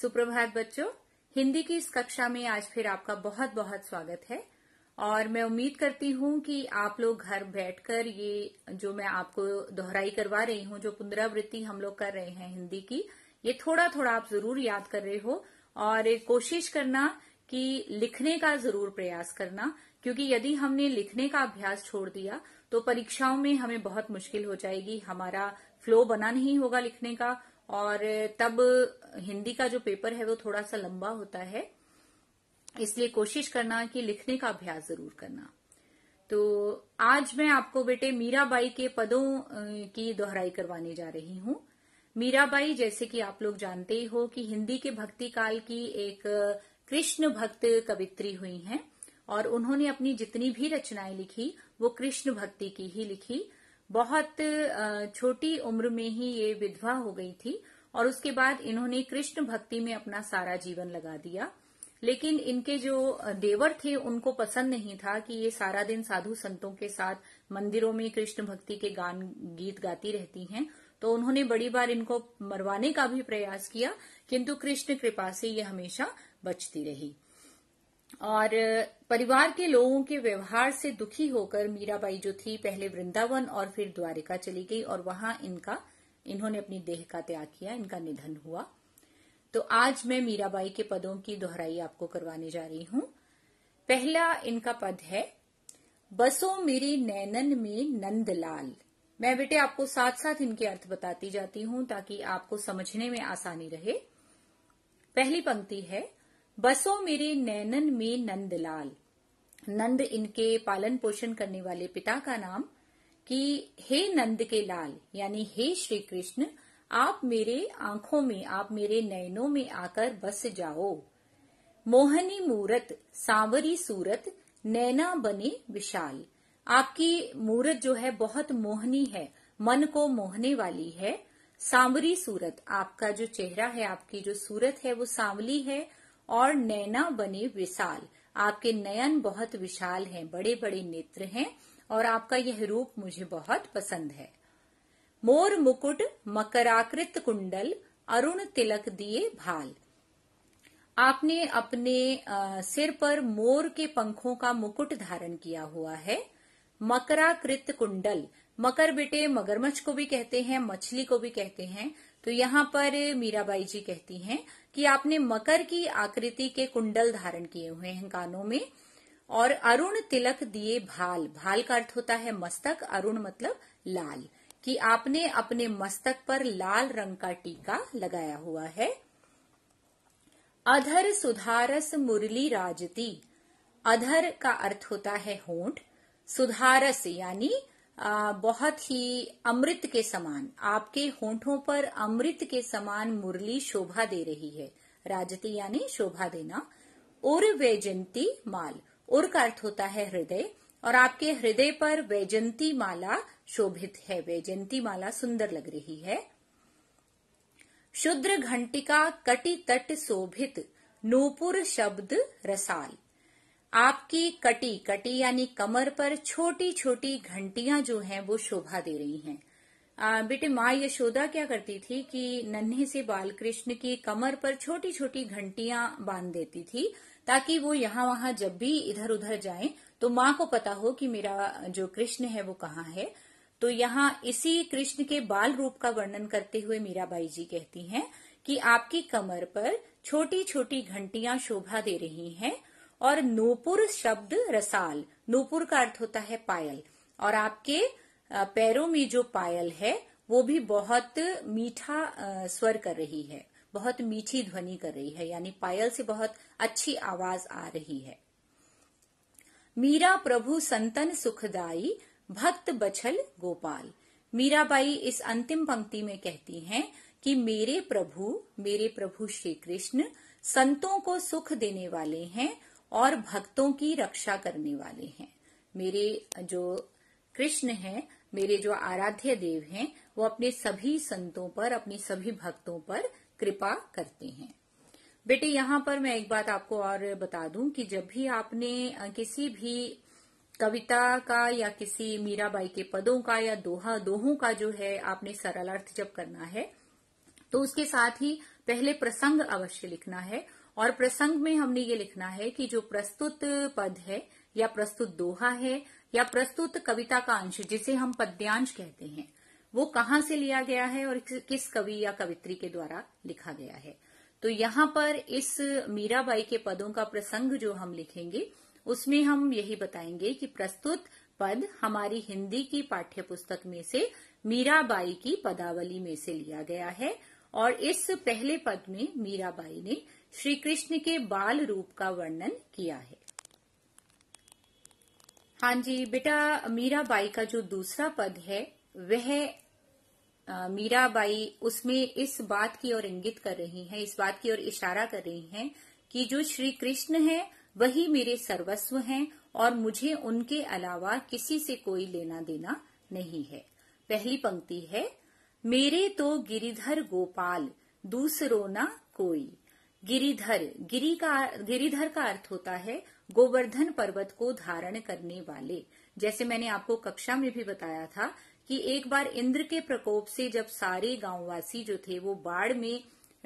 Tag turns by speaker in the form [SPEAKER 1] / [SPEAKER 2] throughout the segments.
[SPEAKER 1] सुप्रभात बच्चों हिंदी की इस कक्षा में आज फिर आपका बहुत बहुत स्वागत है और मैं उम्मीद करती हूं कि आप लोग घर बैठकर ये जो मैं आपको दोहराई करवा रही हूं जो पुनरावृत्ति हम लोग कर रहे हैं हिंदी की ये थोड़ा थोड़ा आप जरूर याद कर रहे हो और कोशिश करना कि लिखने का जरूर प्रयास करना क्योंकि यदि हमने लिखने का अभ्यास छोड़ दिया तो परीक्षाओं में हमें बहुत मुश्किल हो जाएगी हमारा फ्लो बना नहीं होगा लिखने का और तब हिंदी का जो पेपर है वो थोड़ा सा लंबा होता है इसलिए कोशिश करना कि लिखने का अभ्यास जरूर करना तो आज मैं आपको बेटे मीराबाई के पदों की दोहराई करवाने जा रही हूं मीराबाई जैसे कि आप लोग जानते ही हो कि हिंदी के भक्ति काल की एक कृष्ण भक्त कवित्री हुई हैं और उन्होंने अपनी जितनी भी रचनाएं लिखी वो कृष्ण भक्ति की ही लिखी बहुत छोटी उम्र में ही ये विधवा हो गई थी और उसके बाद इन्होंने कृष्ण भक्ति में अपना सारा जीवन लगा दिया लेकिन इनके जो देवर थे उनको पसंद नहीं था कि ये सारा दिन साधु संतों के साथ मंदिरों में कृष्ण भक्ति के गान गीत गाती रहती हैं तो उन्होंने बड़ी बार इनको मरवाने का भी प्रयास किया किंतु कृष्ण कृपा से ये हमेशा बचती रही और परिवार के लोगों के व्यवहार से दुखी होकर मीराबाई जो थी पहले वृंदावन और फिर द्वारिका चली गई और वहां इनका इन्होंने अपनी देह का त्याग किया इनका निधन हुआ तो आज मैं मीराबाई के पदों की दोहराई आपको करवाने जा रही हूं पहला इनका पद है बसो मेरी नैनन में नंदलाल मैं बेटे आपको साथ साथ इनके अर्थ बताती जाती हूं ताकि आपको समझने में आसानी रहे पहली पंक्ति है बसो मेरे नैनन में नंदलाल नंद इनके पालन पोषण करने वाले पिता का नाम कि हे नंद के लाल यानी हे श्री कृष्ण आप मेरे आंखों में आप मेरे नैनों में आकर बस जाओ मोहनी मूरत सांवरी सूरत नैना बने विशाल आपकी मूरत जो है बहुत मोहनी है मन को मोहने वाली है सांवरी सूरत आपका जो चेहरा है आपकी जो सूरत है वो सांवली है और नैना बने विशाल आपके नयन बहुत विशाल हैं बड़े बड़े नेत्र हैं और आपका यह रूप मुझे बहुत पसंद है मोर मुकुट मकराकृत कुंडल अरुण तिलक दिए भाल आपने अपने सिर पर मोर के पंखों का मुकुट धारण किया हुआ है मकराकृत कुंडल मकर बेटे मगरमच्छ को भी कहते हैं मछली को भी कहते हैं तो यहाँ पर मीराबाई जी कहती हैं कि आपने मकर की आकृति के कुंडल धारण किए हुए हैं कानों में और अरुण तिलक दिए भाल भाल का अर्थ होता है मस्तक अरुण मतलब लाल कि आपने अपने मस्तक पर लाल रंग का टीका लगाया हुआ है अधर सुधारस मुरली राजती अधर का अर्थ होता है होंठ सुधारस यानी बहुत ही अमृत के समान आपके होठों पर अमृत के समान मुरली शोभा दे रही है राजती यानी शोभा देना उर वैजंती माल उर का अर्थ होता है हृदय और आपके हृदय पर वैजंती माला शोभित है वैजंती माला सुंदर लग रही है शुद्र घंटिका कटि तट शोभित नूपुर शब्द रसाल आपकी कटी कटी यानी कमर पर छोटी छोटी घंटियां जो हैं वो शोभा दे रही हैं बेटे माँ यशोदा क्या करती थी कि नन्हे से बाल कृष्ण की कमर पर छोटी छोटी घंटियां बांध देती थी ताकि वो यहां वहां जब भी इधर उधर जाएं तो माँ को पता हो कि मेरा जो कृष्ण है वो कहाँ है तो यहाँ इसी कृष्ण के बाल रूप का वर्णन करते हुए मीराबाई जी कहती हैं कि आपकी कमर पर छोटी छोटी घंटियां शोभा दे रही हैं और नूपुर शब्द रसाल नूपुर का अर्थ होता है पायल और आपके पैरों में जो पायल है वो भी बहुत मीठा स्वर कर रही है बहुत मीठी ध्वनि कर रही है यानी पायल से बहुत अच्छी आवाज आ रही है मीरा प्रभु संतन सुखदाई भक्त बछल गोपाल मीराबाई इस अंतिम पंक्ति में कहती हैं कि मेरे प्रभु मेरे प्रभु श्री कृष्ण संतों को सुख देने वाले हैं और भक्तों की रक्षा करने वाले हैं मेरे जो कृष्ण हैं मेरे जो आराध्य देव हैं वो अपने सभी संतों पर अपने सभी भक्तों पर कृपा करते हैं बेटे यहाँ पर मैं एक बात आपको और बता दूं कि जब भी आपने किसी भी कविता का या किसी मीराबाई के पदों का या दोहा दोहों का जो है आपने सरल अर्थ जब करना है तो उसके साथ ही पहले प्रसंग अवश्य लिखना है और प्रसंग में हमने ये लिखना है कि जो प्रस्तुत पद है या प्रस्तुत दोहा है या प्रस्तुत कविता का अंश जिसे हम पद्यांश कहते हैं वो कहाँ से लिया गया है और किस कवि या कवित्री के द्वारा लिखा गया है तो यहाँ पर इस मीराबाई के पदों का प्रसंग जो हम लिखेंगे उसमें हम यही बताएंगे कि प्रस्तुत पद हमारी हिंदी की पाठ्य पुस्तक में से मीराबाई की पदावली में से लिया गया है और इस पहले पद में मीराबाई ने श्री कृष्ण के बाल रूप का वर्णन किया है हाँ जी बेटा मीराबाई का जो दूसरा पद है वह मीराबाई उसमें इस बात की ओर इंगित कर रही हैं इस बात की ओर इशारा कर रही हैं कि जो श्री कृष्ण है वही मेरे सर्वस्व हैं और मुझे उनके अलावा किसी से कोई लेना देना नहीं है पहली पंक्ति है मेरे तो गिरिधर गोपाल दूसरो ना कोई गिरिधर गिरी का गिरिधर का अर्थ होता है गोवर्धन पर्वत को धारण करने वाले जैसे मैंने आपको कक्षा में भी बताया था कि एक बार इंद्र के प्रकोप से जब सारे गांववासी जो थे वो बाढ़ में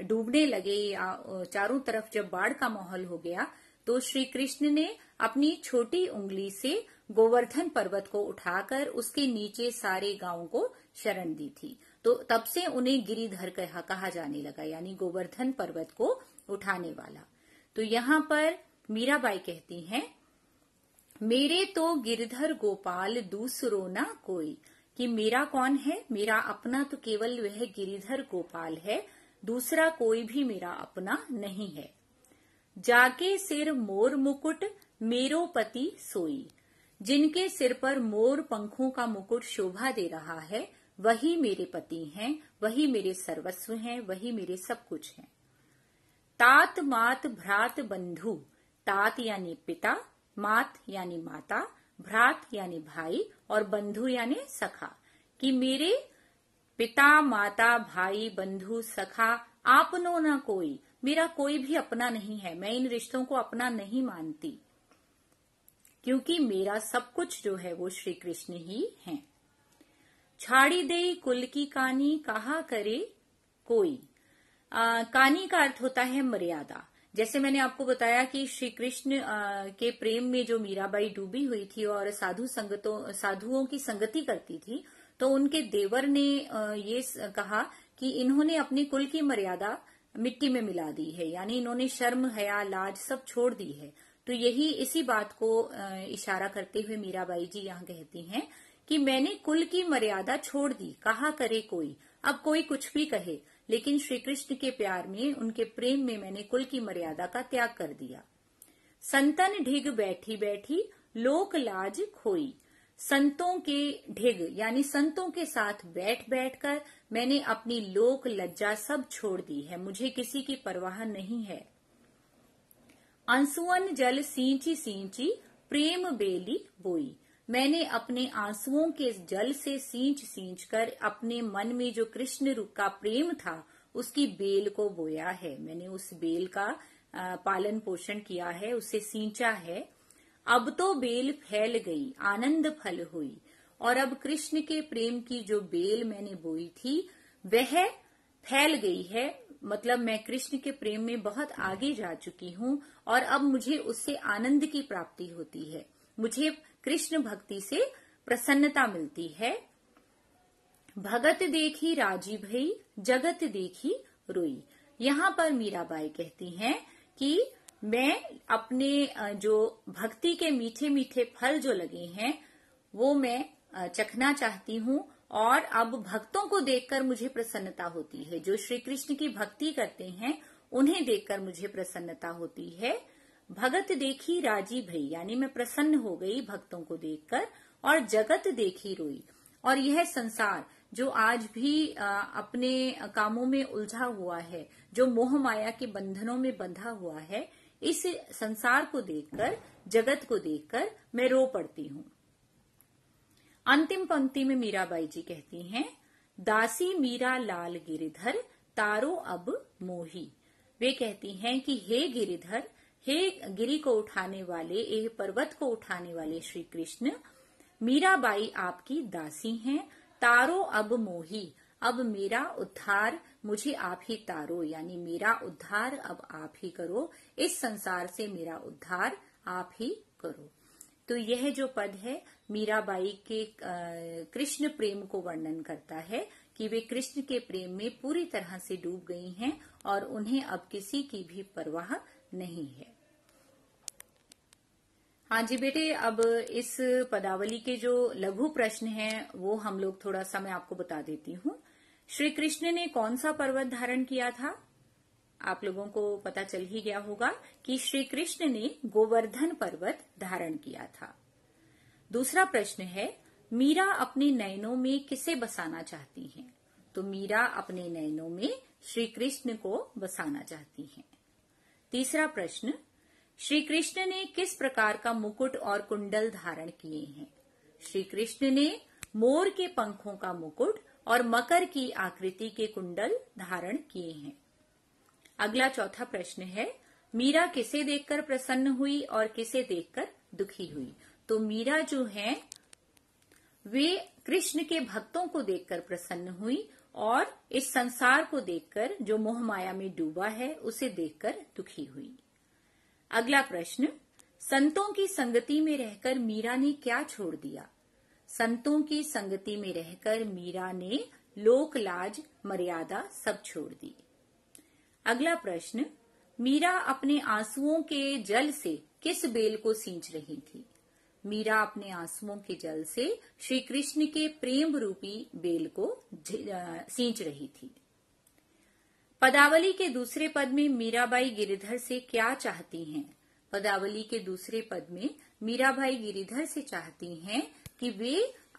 [SPEAKER 1] डूबने लगे या चारों तरफ जब बाढ़ का माहौल हो गया तो श्री कृष्ण ने अपनी छोटी उंगली से गोवर्धन पर्वत को उठाकर उसके नीचे सारे गांव को शरण दी थी तो तब से उन्हें गिरिधर कहा जाने लगा यानी गोवर्धन पर्वत को उठाने वाला तो यहाँ पर मीराबाई कहती हैं मेरे तो गिरधर गोपाल दूसरो ना कोई कि मेरा कौन है मेरा अपना तो केवल वह गिरिधर गोपाल है दूसरा कोई भी मेरा अपना नहीं है जाके सिर मोर मुकुट मेरो पति सोई जिनके सिर पर मोर पंखों का मुकुट शोभा दे रहा है वही मेरे पति हैं वही मेरे सर्वस्व हैं वही मेरे सब कुछ हैं तात मात भ्रात बंधु तात यानी पिता मात यानी माता भ्रात यानी भाई और बंधु यानी सखा कि मेरे पिता माता भाई बंधु सखा आपनो ना कोई मेरा कोई भी अपना नहीं है मैं इन रिश्तों को अपना नहीं मानती क्योंकि मेरा सब कुछ जो है वो श्री कृष्ण ही हैं। छाड़ी दे कुल की कहानी कहा करे कोई आ, कानी का अर्थ होता है मर्यादा जैसे मैंने आपको बताया कि श्री कृष्ण के प्रेम में जो मीराबाई डूबी हुई थी और साधु संगतों साधुओं की संगति करती थी तो उनके देवर ने ये कहा कि इन्होंने अपने कुल की मर्यादा मिट्टी में मिला दी है यानी इन्होंने शर्म हया लाज सब छोड़ दी है तो यही इसी बात को इशारा करते हुए मीराबाई जी यहाँ कहती हैं कि मैंने कुल की मर्यादा छोड़ दी कहा करे कोई अब कोई कुछ भी कहे लेकिन श्री कृष्ण के प्यार में उनके प्रेम में मैंने कुल की मर्यादा का त्याग कर दिया संतन ढिग बैठी बैठी लोक लाज खोई संतों के ढिग यानी संतों के साथ बैठ बैठकर मैंने अपनी लोक लज्जा सब छोड़ दी है मुझे किसी की परवाह नहीं है अंसुअन जल सींची सींची प्रेम बेली बोई मैंने अपने आंसुओं के जल से सींच सींच कर अपने मन में जो कृष्ण रूप का प्रेम था उसकी बेल को बोया है मैंने उस बेल का पालन पोषण किया है उसे सींचा है अब तो बेल फैल गई आनंद फल हुई और अब कृष्ण के प्रेम की जो बेल मैंने बोई थी वह फैल गई है मतलब मैं कृष्ण के प्रेम में बहुत आगे जा चुकी हूँ और अब मुझे उससे आनंद की प्राप्ति होती है मुझे कृष्ण भक्ति से प्रसन्नता मिलती है भगत देखी राजी भई जगत देखी रोई यहाँ पर मीराबाई कहती हैं कि मैं अपने जो भक्ति के मीठे मीठे फल जो लगे हैं वो मैं चखना चाहती हूँ और अब भक्तों को देखकर मुझे प्रसन्नता होती है जो श्री कृष्ण की भक्ति करते हैं उन्हें देखकर मुझे प्रसन्नता होती है भगत देखी राजी भई यानी मैं प्रसन्न हो गई भक्तों को देखकर और जगत देखी रोई और यह संसार जो आज भी अपने कामों में उलझा हुआ है जो मोह माया के बंधनों में बंधा हुआ है इस संसार को देखकर जगत को देखकर मैं रो पड़ती हूँ अंतिम पंक्ति में मीराबाई जी कहती हैं दासी मीरा लाल गिरिधर तारो अब मोही वे कहती हैं कि हे गिरिधर हे गिरी को उठाने वाले ए पर्वत को उठाने वाले श्री कृष्ण मीराबाई आपकी दासी हैं तारो अब मोही अब मेरा उद्धार मुझे आप ही तारो यानी मेरा उद्धार अब आप ही करो इस संसार से मेरा उद्धार आप ही करो तो यह जो पद है मीराबाई के कृष्ण प्रेम को वर्णन करता है कि वे कृष्ण के प्रेम में पूरी तरह से डूब गई हैं और उन्हें अब किसी की भी परवाह नहीं है हाँ जी बेटे अब इस पदावली के जो लघु प्रश्न हैं वो हम लोग थोड़ा सा मैं आपको बता देती हूँ श्री कृष्ण ने कौन सा पर्वत धारण किया था आप लोगों को पता चल ही गया होगा कि श्री कृष्ण ने गोवर्धन पर्वत धारण किया था दूसरा प्रश्न है मीरा अपने नयनों में किसे बसाना चाहती हैं? तो मीरा अपने नयनों में श्री कृष्ण को बसाना चाहती हैं। तीसरा प्रश्न श्री कृष्ण ने किस प्रकार का मुकुट और कुंडल धारण किए हैं श्री कृष्ण ने मोर के पंखों का मुकुट और मकर की आकृति के कुंडल धारण किए हैं अगला चौथा प्रश्न है मीरा किसे देखकर प्रसन्न हुई और किसे देखकर दुखी हुई तो मीरा जो है वे कृष्ण के भक्तों को देखकर प्रसन्न हुई और इस संसार को देखकर जो मोहमाया में डूबा है उसे देखकर दुखी हुई अगला प्रश्न संतों की संगति में रहकर मीरा ने क्या छोड़ दिया संतों की संगति में रहकर मीरा ने लोक लाज मर्यादा सब छोड़ दी अगला प्रश्न मीरा अपने आंसुओं के जल से किस बेल को सींच रही थी मीरा अपने आंसुओं के जल से श्री कृष्ण के प्रेम रूपी बेल को सींच रही थी पदावली के दूसरे पद में मीराबाई गिरिधर से क्या चाहती हैं? पदावली के दूसरे पद में मीराबाई गिरिधर से चाहती हैं कि वे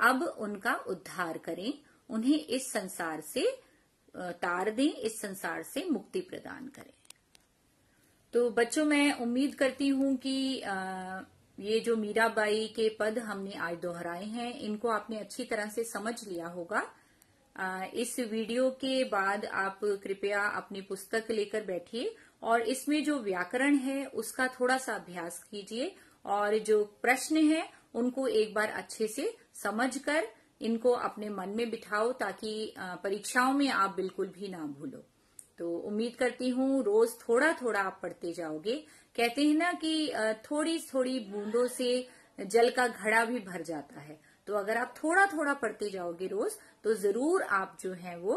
[SPEAKER 1] अब उनका उद्धार करें उन्हें इस संसार से तार दें इस संसार से मुक्ति प्रदान करें तो बच्चों मैं उम्मीद करती हूं कि ये जो मीराबाई के पद हमने आज दोहराए हैं इनको आपने अच्छी तरह से समझ लिया होगा इस वीडियो के बाद आप कृपया अपनी पुस्तक लेकर बैठिए और इसमें जो व्याकरण है उसका थोड़ा सा अभ्यास कीजिए और जो प्रश्न है उनको एक बार अच्छे से समझकर इनको अपने मन में बिठाओ ताकि परीक्षाओं में आप बिल्कुल भी ना भूलो तो उम्मीद करती हूँ रोज थोड़ा थोड़ा आप पढ़ते जाओगे कहते हैं ना कि थोड़ी थोड़ी बूंदों से जल का घड़ा भी भर जाता है तो अगर आप थोड़ा थोड़ा पढ़ते जाओगे रोज तो जरूर आप जो है वो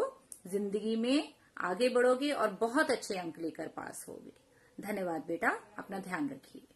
[SPEAKER 1] जिंदगी में आगे बढ़ोगे और बहुत अच्छे अंक लेकर पास होगे धन्यवाद बेटा अपना ध्यान रखिए